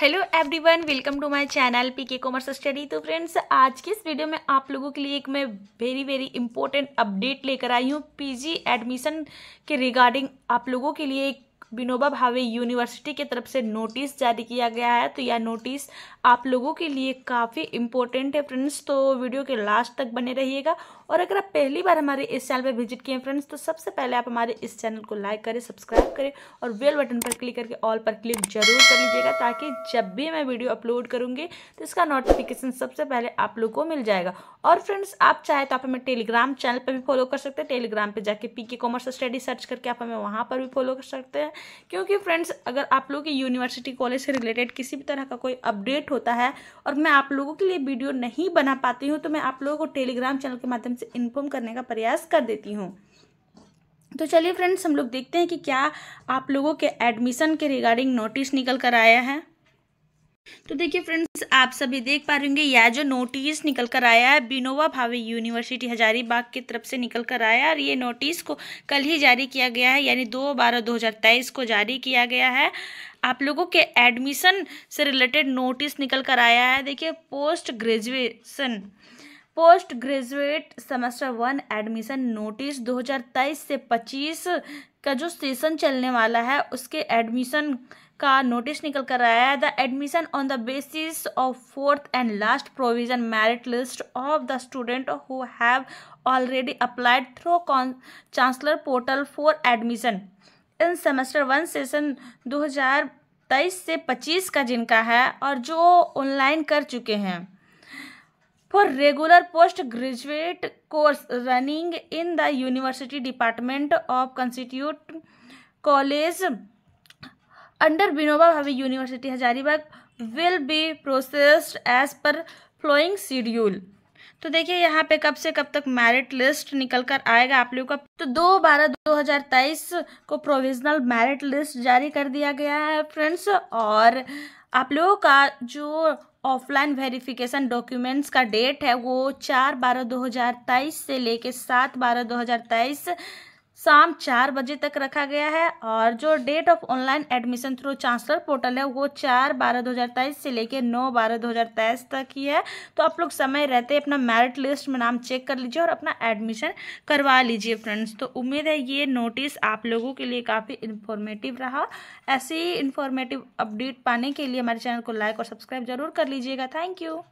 hello everyone welcome to my channel PK commerce study तो friends आज के इस वीडियो में आप लोगों के लिए एक मैं वेरी वेरी इंपॉर्टेंट अपडेट लेकर आई हूँ पीजी एडमिशन के रिगार्डिंग आप लोगों के लिए एक विनोबा भावे यूनिवर्सिटी की तरफ से नोटिस जारी किया गया है तो यह नोटिस आप लोगों के लिए काफ़ी इंपॉर्टेंट है फ्रेंड्स तो वीडियो के लास्ट तक बने रहिएगा और अगर आप पहली बार हमारे इस चैनल पर विजिट किए फ्रेंड्स तो सबसे पहले आप हमारे इस चैनल को लाइक करें सब्सक्राइब करें और बेल बटन पर क्लिक करके ऑल पर क्लिक जरूर कर लीजिएगा ताकि जब भी मैं वीडियो अपलोड करूँगी तो इसका नोटिफिकेशन सबसे पहले आप लोग को मिल जाएगा और फ्रेंड्स आप चाहे तो आप हमें टेलीग्राम चैनल पर भी फॉलो कर सकते हैं टेलीग्राम पर जाके पी के कॉमर्स स्टडी सर्च करके आप हमें वहाँ पर भी फॉलो कर सकते हैं क्योंकि फ्रेंड्स अगर आप लोगों की यूनिवर्सिटी कॉलेज से रिलेटेड किसी भी तरह का कोई अपडेट होता है और मैं आप लोगों के लिए वीडियो नहीं बना पाती हूँ तो मैं आप लोगों को टेलीग्राम चैनल के माध्यम से इन्फॉर्म करने का प्रयास कर देती हूँ तो चलिए फ्रेंड्स हम लोग देखते हैं कि क्या आप लोगों के एडमिशन के रिगार्डिंग नोटिस निकल कर आया है तो देखिए फ्रेंड्स आप सभी देख पा रहे होंगे यह जो नोटिस निकल कर आया है बिनोवा भावे यूनिवर्सिटी हजारीबाग की तरफ से निकल कर आया है और ये नोटिस को कल ही जारी किया गया है यानी दो बारह दो हज़ार तेईस को जारी किया गया है आप लोगों के एडमिशन से रिलेटेड नोटिस निकल कर आया है देखिए post graduation post graduate semester one admission notice 2023 से 25 का जो सेशन चलने वाला है उसके एडमिशन का नोटिस निकल कर आया है the admission on the basis of fourth and last provision merit list of the student who have already applied through chancellor portal for admission in semester one session 2023 से 25 का जिनका है और जो ऑनलाइन कर चुके हैं for regular post graduate course running in the university department of constitute college under Vinoba Bhave university Hazaribagh will be processed as per flowing schedule तो देखिए यहाँ पे कब से कब तक मैरिट लिस्ट निकल कर आएगा आप लोगों का तो दो बारह दो हज़ार तेईस को प्रोविजनल मैरिट लिस्ट जारी कर दिया गया है फ्रेंड्स और आप लोगों का जो ऑफलाइन वेरिफिकेशन डॉक्यूमेंट्स का डेट है वो चार बारह दो हज़ार तेईस से लेके सात बारह दो हज़ार तेईस शाम चार बजे तक रखा गया है और जो date of online admission through chancellor portal है वो चार बारह दो हज़ार तेईस से लेकर नौ बारह दो हज़ार तेईस तक ही है तो आप लोग समय रहते अपना मेरिट लिस्ट में नाम चेक कर लीजिए और अपना एडमिशन करवा लीजिए फ्रेंड्स तो उम्मीद है ये नोटिस आप लोगों के लिए काफ़ी इन्फॉर्मेटिव रहा ऐसे ही इन्फॉर्मेटिव अपडेट पाने के लिए हमारे चैनल को लाइक और सब्सक्राइब जरूर कर लीजिएगा थैंक यू